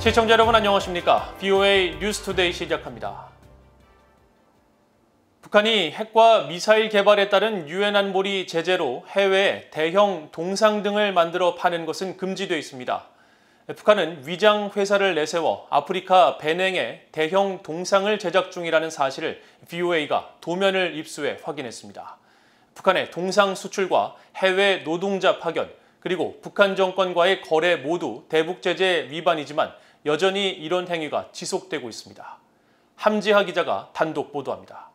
시청자 여러분 안녕하십니까? BOA 뉴스투데이 시작합니다. 북한이 핵과 미사일 개발에 따른 유엔 안보리 제재로 해외 대형 동상 등을 만들어 파는 것은 금지되어 있습니다. 북한은 위장 회사를 내세워 아프리카 베냉의 대형 동상을 제작 중이라는 사실을 BOA가 도면을 입수해 확인했습니다. 북한의 동상 수출과 해외 노동자 파견, 그리고 북한 정권과의 거래 모두 대북 제재 위반이지만 여전히 이런 행위가 지속되고 있습니다. 함지하 기자가 단독 보도합니다.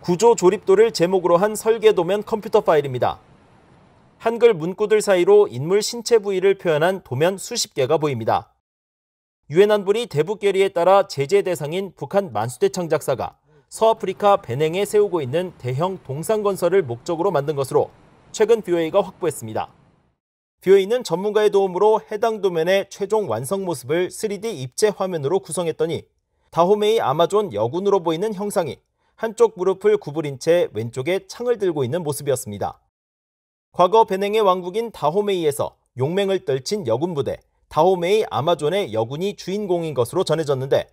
구조 조립도를 제목으로 한 설계도면 컴퓨터 파일입니다. 한글 문구들 사이로 인물 신체 부위를 표현한 도면 수십 개가 보입니다. 유엔 안보리 대북 결의에 따라 제재 대상인 북한 만수대창 작사가 서아프리카 베냉에 세우고 있는 대형 동상 건설을 목적으로 만든 것으로 최근 BOA가 확보했습니다. 뷰에있는 전문가의 도움으로 해당 도면의 최종 완성 모습을 3D 입체 화면으로 구성했더니 다호메이 아마존 여군으로 보이는 형상이 한쪽 무릎을 구부린 채 왼쪽에 창을 들고 있는 모습이었습니다. 과거 베냉의 왕국인 다호메이에서 용맹을 떨친 여군 부대 다호메이 아마존의 여군이 주인공인 것으로 전해졌는데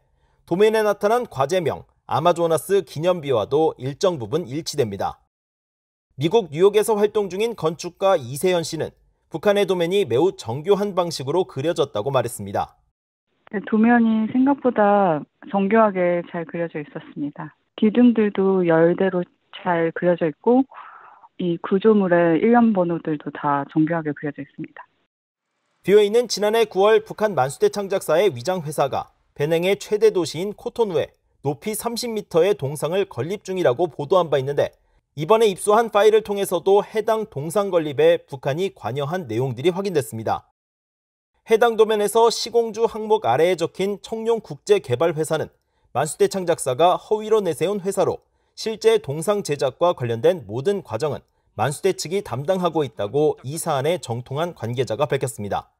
도면에 나타난 과제명 아마조나스 기념비와도 일정 부분 일치됩니다. 미국 뉴욕에서 활동 중인 건축가 이세현 씨는 북한의 도면이 매우 정교한 방식으로 그려졌다고 말했습니다. 네, 도면이 생각보다 정교하게 잘 그려져 있었습니다. 기둥들도 열대로 잘 그려져 있고 이 구조물의 일련 번호들도 다 정교하게 그려져 있습니다. 비어이는 지난해 9월 북한 만수대 창작사의 위장 회사가 베냉의 최대 도시인 코톤우에 높이 30m의 동상을 건립 중이라고 보도한 바 있는데 이번에 입수한 파일을 통해서도 해당 동상 건립에 북한이 관여한 내용들이 확인됐습니다. 해당 도면에서 시공주 항목 아래에 적힌 청룡국제개발회사는 만수대 창작사가 허위로 내세운 회사로 실제 동상 제작과 관련된 모든 과정은 만수대 측이 담당하고 있다고 이사안에 정통한 관계자가 밝혔습니다.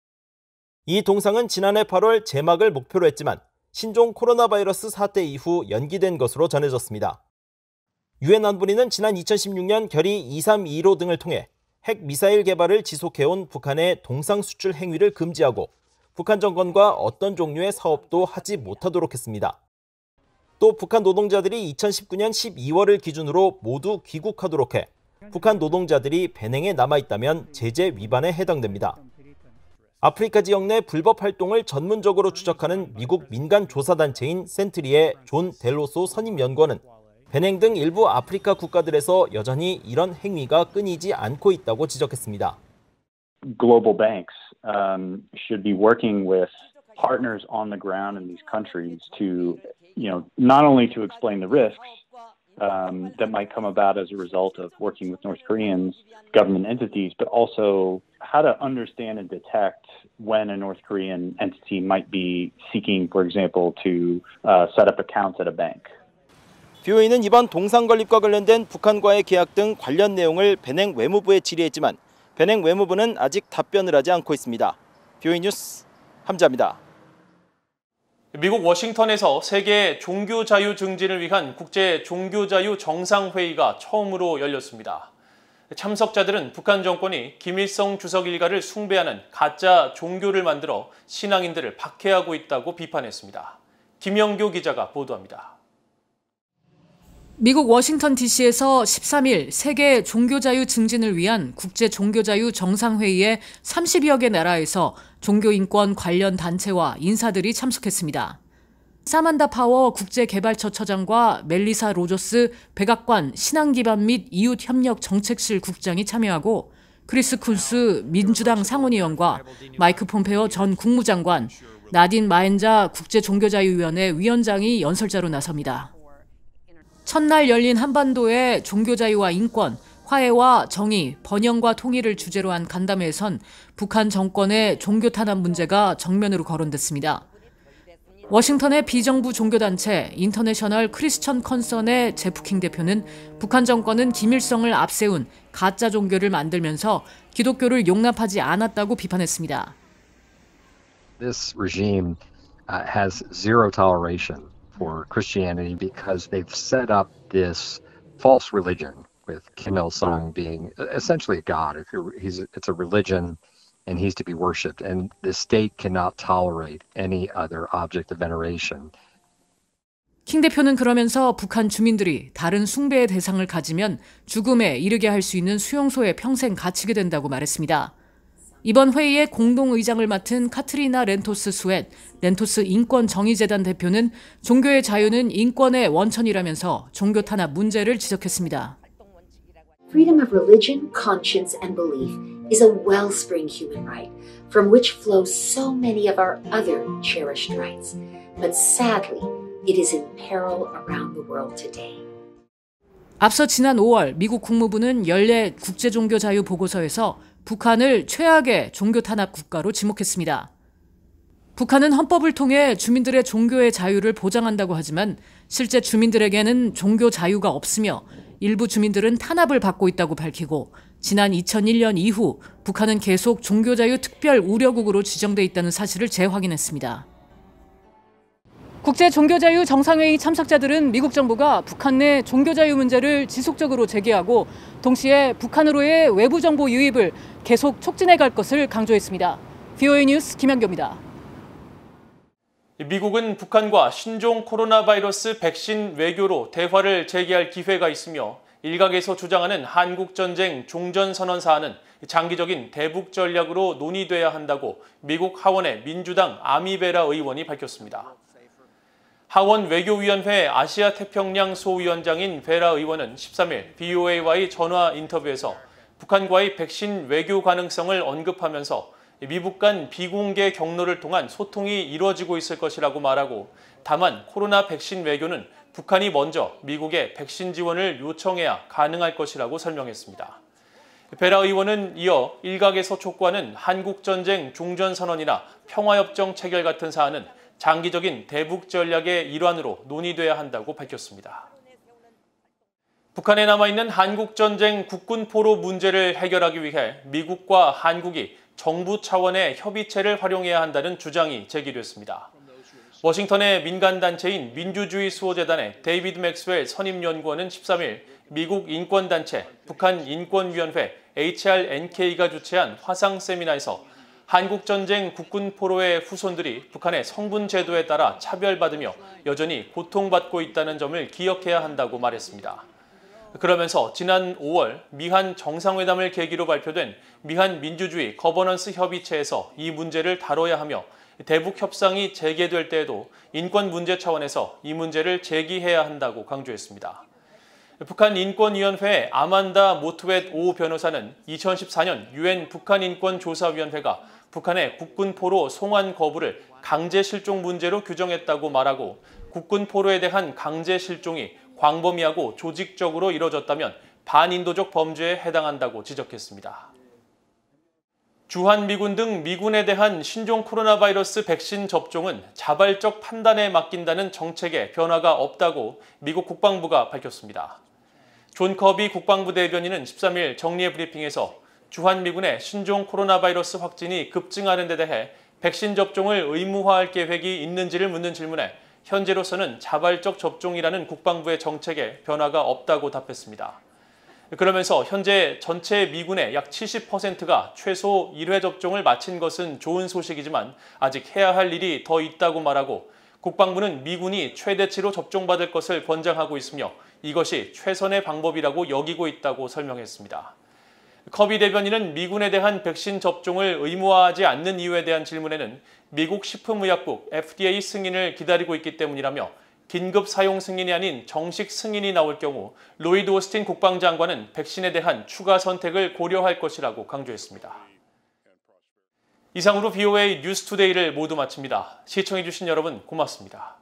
이 동상은 지난해 8월 제막을 목표로 했지만 신종 코로나 바이러스 사태 이후 연기된 것으로 전해졌습니다. 유엔 안보리는 지난 2016년 결의 232로 등을 통해 핵 미사일 개발을 지속해온 북한의 동상 수출 행위를 금지하고 북한 정권과 어떤 종류의 사업도 하지 못하도록 했습니다. 또 북한 노동자들이 2019년 12월을 기준으로 모두 귀국하도록 해 북한 노동자들이 배냉에 남아 있다면 제재 위반에 해당됩니다. 아프리카 지역 내 불법 활동을 전문적으로 추적하는 미국 민간 조사단체인 센트리의 존 델로소 선임 연구원은 베냉 등 일부 아프리카 국가들에서 여전히 이런 행위가 끊이지 않고 있다고 지적했습니다. Global banks um, should be working with partners on the ground in these countries to, you know, not only to explain the risks um, that might come about as a result of working with North Koreans, government entities, but also how to understand and detect when a North Korean entity might be seeking, for example, to uh, set up accounts at a bank. 비오이는 이번 동상 건립과 관련된 북한과의 계약 등 관련 내용을 베냉 외무부에 질의했지만 베냉 외무부는 아직 답변을 하지 않고 있습니다. 비오이 뉴스 함자입니다. 미국 워싱턴에서 세계 종교 자유 증진을 위한 국제 종교 자유 정상회의가 처음으로 열렸습니다. 참석자들은 북한 정권이 김일성 주석 일가를 숭배하는 가짜 종교를 만들어 신앙인들을 박해하고 있다고 비판했습니다. 김영교 기자가 보도합니다. 미국 워싱턴 DC에서 13일 세계 종교자유 증진을 위한 국제 종교자유 정상회의에 30여 개 나라에서 종교인권 관련 단체와 인사들이 참석했습니다. 사만다 파워 국제개발처 처장과 멜리사 로저스 백악관 신앙기반 및 이웃협력 정책실 국장이 참여하고 크리스 쿤스 민주당 상원의원과 마이크 폼페어 전 국무장관, 나딘 마엔자 국제종교자유위원회 위원장이 연설자로 나섭니다. 첫날 열린 한반도의 종교 자유와 인권, 화해와 정의, 번영과 통일을 주제로 한 간담회에선 북한 정권의 종교 탄압 문제가 정면으로 거론됐습니다. 워싱턴의 비정부 종교단체 인터내셔널 크리스천 컨선의 제프킹 대표는 북한 정권은 김일성을 앞세운 가짜 종교를 만들면서 기독교를 용납하지 않았다고 비판했습니다. This regime uh, has zero toleration for Christianity because they've set up this false religion with Kim Il Sung being essentially a god. If you're, he's it's a religion, and he's to be worshipped, and the state cannot tolerate any other object of veneration. 킹 대표는 그러면서 북한 주민들이 다른 숭배의 대상을 가지면 죽음에 이르게 할 수 있는 수용소에 평생 갇히게 된다고 말했습니다. 이번 회의의 공동의장을 맡은 카트리나 렌토스 수엣, 렌토스 인권정의재단 대표는 종교의 자유는 인권의 원천이라면서 종교 탄압 문제를 지적했습니다. Freedom of religion, conscience and belief is a wellspring human right from which flow so many of our other cherished rights. But sadly, it is in peril around the world today. 앞서 지난 5월 미국 국무부는 연례 국제종교자유보고서에서 북한을 최악의 종교 탄압 국가로 지목했습니다. 북한은 헌법을 통해 주민들의 종교의 자유를 보장한다고 하지만 실제 주민들에게는 종교 자유가 없으며 일부 주민들은 탄압을 받고 있다고 밝히고 지난 2001년 이후 북한은 계속 종교자유 특별 우려국으로 지정돼 있다는 사실을 재확인했습니다. 국제 종교자유 정상회의 참석자들은 미국 정부가 북한 내 종교자유 문제를 지속적으로 제기하고 동시에 북한으로의 외부 정보 유입을 계속 촉진해 갈 것을 강조했습니다. VOA 뉴스 김현교입니다. 미국은 북한과 신종 코로나 바이러스 백신 외교로 대화를 재개할 기회가 있으며 일각에서 주장하는 한국전쟁 종전선언 사안은 장기적인 대북 전략으로 논의돼야 한다고 미국 하원의 민주당 아미베라 의원이 밝혔습니다. 하원 외교위원회 아시아 태평양 소위원장인 베라 의원은 13일 BOA와의 전화 인터뷰에서 북한과의 백신 외교 가능성을 언급하면서 미국 간 비공개 경로를 통한 소통이 이루어지고 있을 것이라고 말하고 다만 코로나 백신 외교는 북한이 먼저 미국에 백신 지원을 요청해야 가능할 것이라고 설명했습니다. 베라 의원은 이어 일각에서 촉구하는 한국전쟁 종전선언이나 평화협정 체결 같은 사안은 장기적인 대북 전략의 일환으로 논의돼야 한다고 밝혔습니다. 북한에 남아있는 한국전쟁 국군포로 문제를 해결하기 위해 미국과 한국이 정부 차원의 협의체를 활용해야 한다는 주장이 제기됐습니다. 워싱턴의 민간단체인 민주주의 수호재단의 데이비드 맥스웰 선임연구원은 13일 미국 인권단체 북한 인권위원회 HRNK가 주최한 화상 세미나에서 한국전쟁 국군포로의 후손들이 북한의 성분 제도에 따라 차별받으며 여전히 고통받고 있다는 점을 기억해야 한다고 말했습니다. 그러면서 지난 5월 미한 정상회담을 계기로 발표된 미한 민주주의 거버넌스 협의체에서 이 문제를 다뤄야 하며 대북 협상이 재개될 때에도 인권 문제 차원에서 이 문제를 제기해야 한다고 강조했습니다. 북한 인권위원회 아만다 모트웻 오 변호사는 2014년 유엔 북한인권조사위원회가 북한의 국군포로 송환 거부를 강제 실종 문제로 규정했다고 말하고 국군포로에 대한 강제 실종이 광범위하고 조직적으로 이뤄졌다면 반인도적 범죄에 해당한다고 지적했습니다. 주한미군 등 미군에 대한 신종 코로나 바이러스 백신 접종은 자발적 판단에 맡긴다는 정책에 변화가 없다고 미국 국방부가 밝혔습니다. 존 커비 국방부 대변인은 13일 정리의 브리핑에서 주한미군의 신종 코로나 바이러스 확진이 급증하는 데 대해 백신 접종을 의무화할 계획이 있는지를 묻는 질문에 현재로서는 자발적 접종이라는 국방부의 정책에 변화가 없다고 답했습니다. 그러면서 현재 전체 미군의 약 70%가 최소 1회 접종을 마친 것은 좋은 소식이지만 아직 해야 할 일이 더 있다고 말하고 국방부는 미군이 최대치로 접종받을 것을 권장하고 있으며 이것이 최선의 방법이라고 여기고 있다고 설명했습니다. 커비 대변인은 미군에 대한 백신 접종을 의무화하지 않는 이유에 대한 질문에는 미국 식품의약국 FDA 승인을 기다리고 있기 때문이라며 긴급 사용 승인이 아닌 정식 승인이 나올 경우 로이드 오스틴 국방장관은 백신에 대한 추가 선택을 고려할 것이라고 강조했습니다. 이상으로 BOA 뉴스투데이를 모두 마칩니다. 시청해주신 여러분 고맙습니다.